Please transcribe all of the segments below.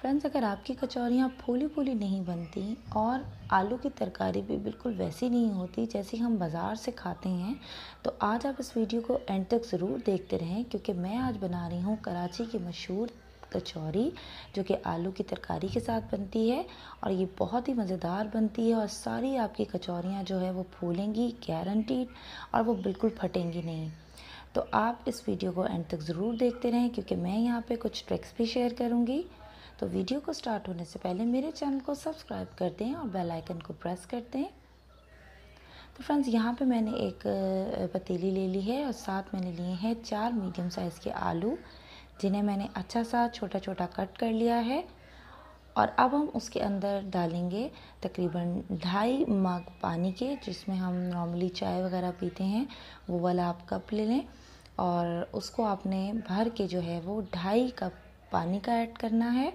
friends अगर आपकी कचौरियाँ फूली फूली नहीं बनती और आलू की तरकारी भी बिल्कुल वैसी नहीं होती जैसी हम बाज़ार से खाते हैं तो आज आप इस वीडियो को एंड तक ज़रूर देखते रहें क्योंकि मैं आज बना रही हूँ कराची की मशहूर कचौरी जो कि आलू की तरकारी के साथ बनती है और ये बहुत ही मज़ेदार बनती है और सारी आपकी कचौरियाँ जो है वो फूलेंगी गारंटीड और वो बिल्कुल फटेंगी नहीं तो आप इस वीडियो को एंड तक ज़रूर देखते रहें क्योंकि मैं यहाँ पे कुछ ट्रिक्स भी शेयर करूँगी तो वीडियो को स्टार्ट होने से पहले मेरे चैनल को सब्सक्राइब कर दें और बेल आइकन को प्रेस कर दें तो फ्रेंड्स यहाँ पे मैंने एक पतीली ले ली है और साथ मैंने लिए हैं चार मीडियम साइज़ के आलू जिन्हें मैंने अच्छा सा छोटा छोटा कट कर लिया है और अब हम उसके अंदर डालेंगे तकरीबन ढाई मग पानी के जिसमें हम नॉर्मली चाय वगैरह पीते हैं वो वाला आप कप ले लें और उसको आपने भर के जो है वो ढाई कप पानी का ऐड करना है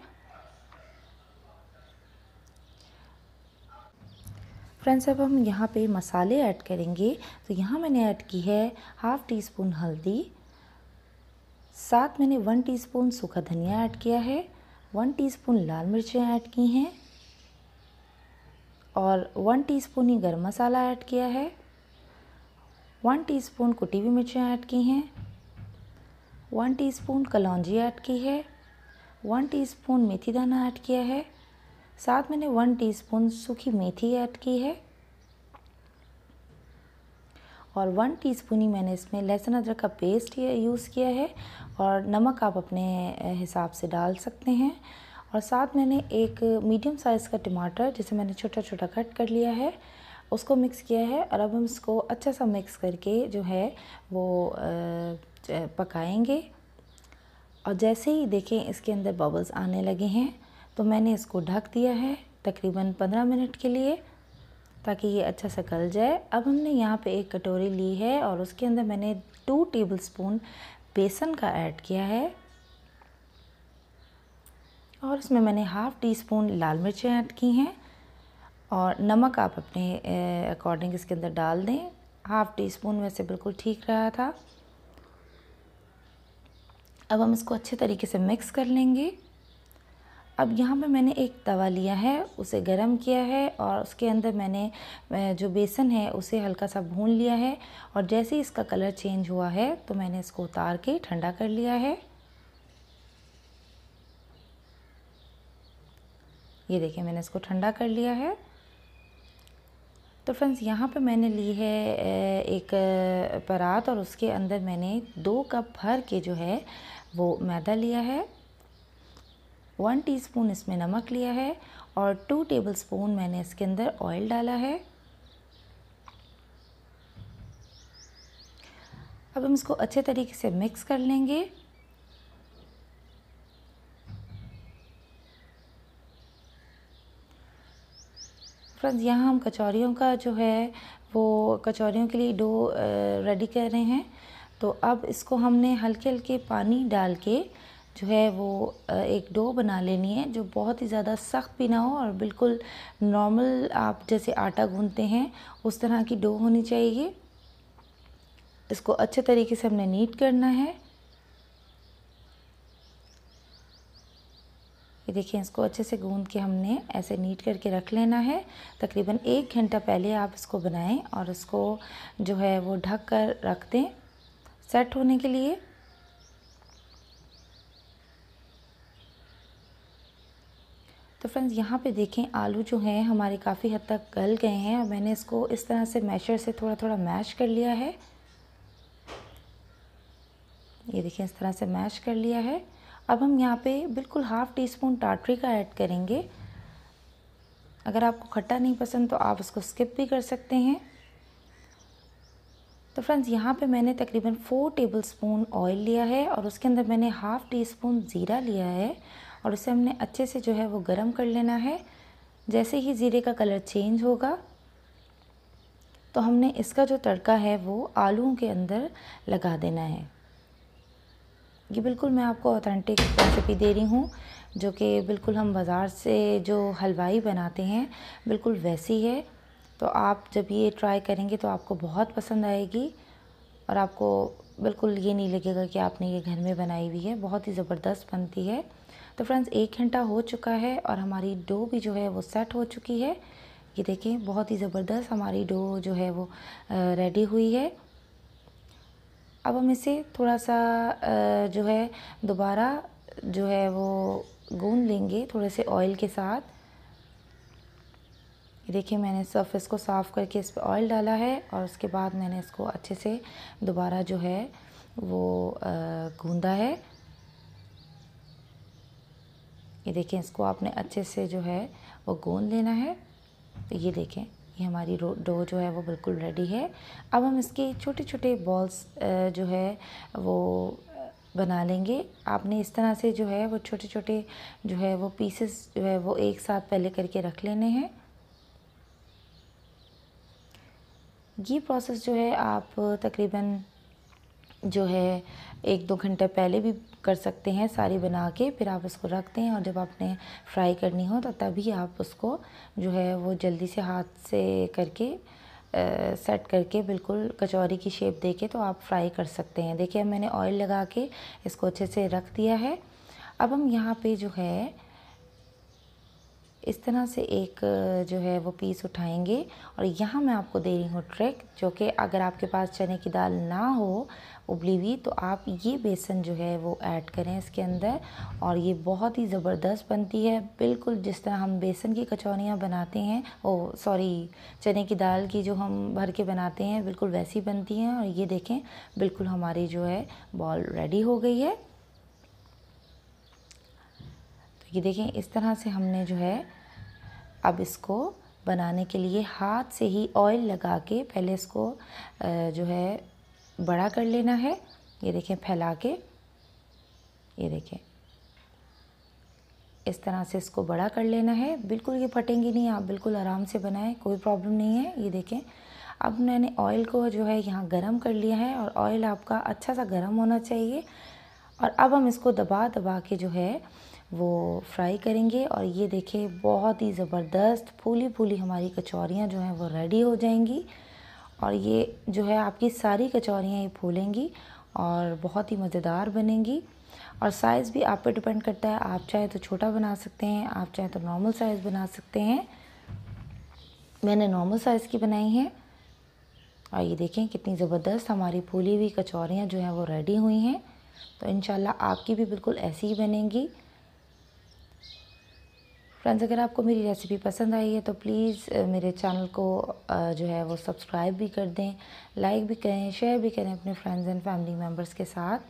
फ्रेंड्स अब हम यहाँ पे मसाले ऐड करेंगे तो यहाँ मैंने ऐड की है हाफ़ टी स्पून हल्दी साथ मैंने वन टीस्पून सूखा धनिया ऐड किया है वन टीस्पून लाल मिर्चें ऐड की हैं और वन टीस्पून ही गर्म मसाला ऐड किया है वन टीस्पून कुटी हुई मिर्चें ऐड की हैं वन टीस्पून कलौजी ऐड की है वन टीस्पून मेथी दाना ऐड किया है साथ मैंने वन टीस्पून सूखी मेथी ऐड की है और वन टीस्पून ही मैंने इसमें लहसुन अदरक का पेस्ट यूज़ किया है और नमक आप अपने हिसाब से डाल सकते हैं और साथ मैंने एक मीडियम साइज़ का टमाटर जिसे मैंने छोटा छोटा कट कर लिया है उसको मिक्स किया है और अब हम इसको अच्छा सा मिक्स करके जो है वो पकाएंगे और जैसे ही देखें इसके अंदर बबल्स आने लगे हैं तो मैंने इसको ढक दिया है तकरीबन पंद्रह मिनट के लिए ताकि ये अच्छा सा गल जाए अब हमने यहाँ पे एक कटोरी ली है और उसके अंदर मैंने टू टेबलस्पून बेसन का ऐड किया है और इसमें मैंने हाफ़ टी स्पून लाल मिर्चें ऐड की हैं और नमक आप अपने अकॉर्डिंग इसके अंदर डाल दें हाफ़ टी स्पून वैसे बिल्कुल ठीक रहा था अब हम इसको अच्छे तरीके से मिक्स कर लेंगे अब यहाँ पे मैंने एक तवा लिया है उसे गर्म किया है और उसके अंदर मैंने जो बेसन है उसे हल्का सा भून लिया है और जैसे ही इसका कलर चेंज हुआ है तो मैंने इसको उतार के ठंडा कर लिया है ये देखिए मैंने इसको ठंडा कर लिया है तो फ्रेंड्स यहाँ पे मैंने ली है एक परात और उसके अंदर मैंने दो कप भर के जो है वो मैदा लिया है वन टीस्पून इसमें नमक लिया है और टू टेबलस्पून मैंने इसके अंदर ऑयल डाला है अब हम इसको अच्छे तरीके से मिक्स कर लेंगे फ्रेंड्स यहाँ हम कचौरियों का जो है वो कचौरियों के लिए डो रेडी कर रहे हैं तो अब इसको हमने हल्के हल्के पानी डाल के जो है वो एक डो बना लेनी है जो बहुत ही ज़्यादा सख्त भी ना हो और बिल्कुल नॉर्मल आप जैसे आटा गूंदते हैं उस तरह की डो होनी चाहिए इसको अच्छे तरीके से हमने नीट करना है ये देखिए इसको अच्छे से गूंद के हमने ऐसे नीट करके रख लेना है तकरीबन एक घंटा पहले आप इसको बनाएं और इसको जो है वो ढक कर रख दें सेट होने के लिए तो फ्रेंड्स यहाँ पे देखें आलू जो हैं हमारे काफ़ी हद तक गल गए हैं और मैंने इसको इस तरह से मैशर से थोड़ा थोड़ा मैश कर लिया है ये देखें इस तरह से मैश कर लिया है अब हम यहाँ पे बिल्कुल हाफ़ टी स्पून टाटरी का ऐड करेंगे अगर आपको खट्टा नहीं पसंद तो आप उसको स्किप भी कर सकते हैं तो फ्रेंड्स यहाँ पे मैंने तकरीबन फ़ोर टेबल स्पून ऑयल लिया है और उसके अंदर मैंने हाफ़ टी स्पून ज़ीरा लिया है और उसे हमने अच्छे से जो है वो गर्म कर लेना है जैसे ही ज़ीरे का कलर चेंज होगा तो हमने इसका जो तड़का है वो आलू के अंदर लगा देना है ये बिल्कुल मैं आपको ऑथेंटिक रेसिपी दे रही हूँ जो कि बिल्कुल हम बाज़ार से जो हलवाई बनाते हैं बिल्कुल वैसी है तो आप जब ये ट्राई करेंगे तो आपको बहुत पसंद आएगी और आपको बिल्कुल ये नहीं लगेगा कि आपने ये घर में बनाई हुई है बहुत ही ज़बरदस्त बनती है तो फ्रेंड्स एक घंटा हो चुका है और हमारी डो भी जो है वो सेट हो चुकी है ये देखें बहुत ही ज़बरदस्त हमारी डो जो है वो रेडी हुई है अब हम इसे थोड़ा सा जो है दोबारा जो है वो गून लेंगे थोड़े से ऑयल के साथ देखिए मैंने सरफेस को साफ़ करके इस पर ऑयल डाला है और उसके बाद मैंने इसको अच्छे से दोबारा जो है वो गूंदा है ये देखें इसको आपने अच्छे से जो है वो गोंद लेना है तो ये देखें ये हमारी डो जो है वो बिल्कुल रेडी है अब हम इसके छोटे छोटे बॉल्स जो है वो बना लेंगे आपने इस तरह से जो है वो छोटे छोटे जो है वो पीसेस जो है वो एक साथ पहले करके रख लेने हैं ये प्रोसेस जो है आप तकरीबन जो है एक दो घंटे पहले भी कर सकते हैं सारी बना के फिर आप उसको रखते हैं और जब आपने फ्राई करनी हो तो तभी आप उसको जो है वो जल्दी से हाथ से करके सेट करके बिल्कुल कचौरी की शेप देके तो आप फ्राई कर सकते हैं देखिए मैंने ऑयल लगा के इसको अच्छे से रख दिया है अब हम यहाँ पे जो है इस तरह से एक जो है वो पीस उठाएंगे और यहाँ मैं आपको दे रही हूँ ट्रैक जो कि अगर आपके पास चने की दाल ना हो उबली हुई तो आप ये बेसन जो है वो ऐड करें इसके अंदर और ये बहुत ही ज़बरदस्त बनती है बिल्कुल जिस तरह हम बेसन की कचौनियाँ बनाते हैं ओ सॉरी चने की दाल की जो हम भर के बनाते हैं बिल्कुल वैसी बनती हैं और ये देखें बिल्कुल हमारी जो है बॉल रेडी हो गई है ये देखें इस तरह से हमने जो है अब इसको बनाने के लिए हाथ से ही ऑयल लगा के पहले इसको जो है बड़ा कर लेना है ये देखें फैला के ये देखें इस तरह से इसको बड़ा कर लेना है बिल्कुल ये फटेंगी नहीं आप बिल्कुल आराम से बनाएं कोई प्रॉब्लम नहीं है ये देखें अब मैंने ऑयल को जो है यहाँ गरम कर लिया है और ऑयल आपका अच्छा सा गरम होना चाहिए और अब हम इसको दबा दबा के जो है वो फ्राई करेंगे और ये देखें बहुत ही ज़बरदस्त फूली फूली हमारी कचौरियाँ जो हैं वो रेडी हो जाएंगी और ये जो है आपकी सारी कचौरियाँ ये फूलेंगी और बहुत ही मज़ेदार बनेंगी और साइज़ भी आप पे डिपेंड करता है आप चाहे तो छोटा बना सकते हैं आप चाहे तो नॉर्मल साइज़ बना सकते हैं मैंने नॉर्मल साइज़ की बनाई है और ये देखें कितनी ज़बरदस्त हमारी फूली हुई कचौरियाँ जो हैं वो रेडी हुई हैं तो इन आपकी भी बिल्कुल ऐसी ही बनेंगी फ्रेंड्स अगर आपको मेरी रेसिपी पसंद आई है तो प्लीज़ मेरे चैनल को जो है वो सब्सक्राइब भी कर दें लाइक भी करें शेयर भी करें अपने फ्रेंड्स एंड फैमिली मेम्बर्स के साथ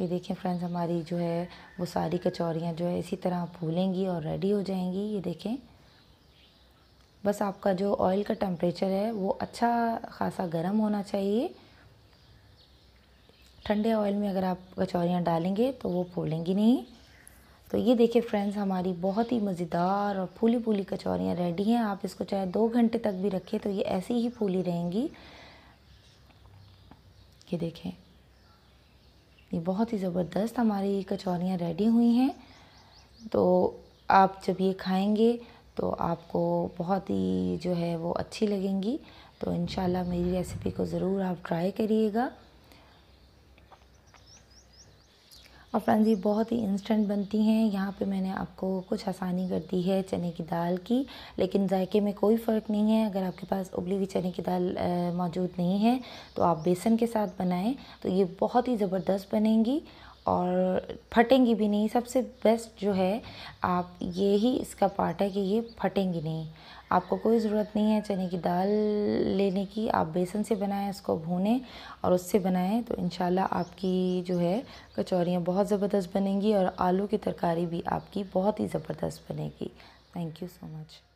ये देखें फ्रेंड्स हमारी जो है वो सारी कचौरियाँ जो है इसी तरह फूलेंगी और रेडी हो जाएंगी ये देखें बस आपका जो ऑयल का टेम्परेचर है वो अच्छा खासा गर्म होना चाहिए ठंडे ऑयल में अगर आप कचौरियाँ डालेंगे तो वो फूलेंगी नहीं तो ये देखिए फ्रेंड्स हमारी बहुत ही मज़ेदार और फूली फूली कचौरियाँ रेडी हैं आप इसको चाहे दो घंटे तक भी रखें तो ये ऐसी ही फूली रहेंगी ये देखें ये बहुत ही ज़बरदस्त हमारी कचौरियाँ रेडी हुई हैं तो आप जब ये खाएंगे तो आपको बहुत ही जो है वो अच्छी लगेंगी तो इन मेरी रेसिपी को ज़रूर आप ट्राई करिएगा और फ्रेंड्स ये बहुत ही इंस्टेंट बनती हैं यहाँ पे मैंने आपको कुछ आसानी कर दी है चने की दाल की लेकिन जायके में कोई फ़र्क नहीं है अगर आपके पास उबली हुई चने की दाल मौजूद नहीं है तो आप बेसन के साथ बनाएं तो ये बहुत ही ज़बरदस्त बनेंगी और फटेंगी भी नहीं सबसे बेस्ट जो है आप ये ही इसका पार्ट है कि ये फटेंगी नहीं आपको कोई ज़रूरत नहीं है चने की दाल लेने की आप बेसन से बनाएं इसको भूनें और उससे बनाएं तो इन आपकी जो है कचौरियाँ बहुत ज़बरदस्त बनेंगी और आलू की तरकारी भी आपकी बहुत ही ज़बरदस्त बनेगी थैंक यू सो मच